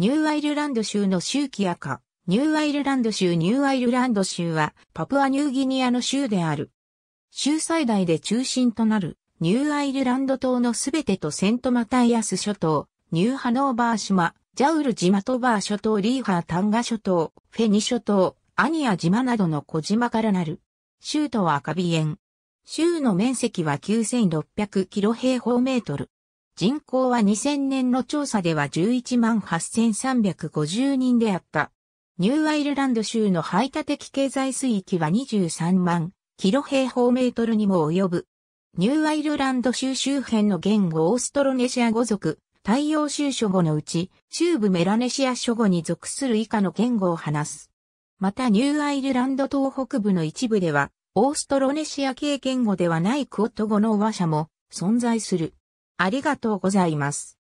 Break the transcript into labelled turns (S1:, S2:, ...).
S1: ニューアイルランド州の州旗赤、ニューアイルランド州ニューアイルランド州は、パプアニューギニアの州である。州最大で中心となる、ニューアイルランド島のすべてとセントマタイアス諸島、ニューハノーバー島、ジャウル島トバー諸島リーハータンガ諸島、フェニ諸島、アニア島などの小島からなる。州都は赤ビエン。州の面積は9600キロ平方メートル。人口は2000年の調査では118,350人であった。ニューアイルランド州の排他的経済水域は23万キロ平方メートルにも及ぶ。ニューアイルランド州周辺の言語オーストロネシア語族、太陽州諸語のうち、中部メラネシア諸語に属する以下の言語を話す。またニューアイルランド東北部の一部では、オーストロネシア系言語ではないクオット語の和者も存在する。ありがとうございます。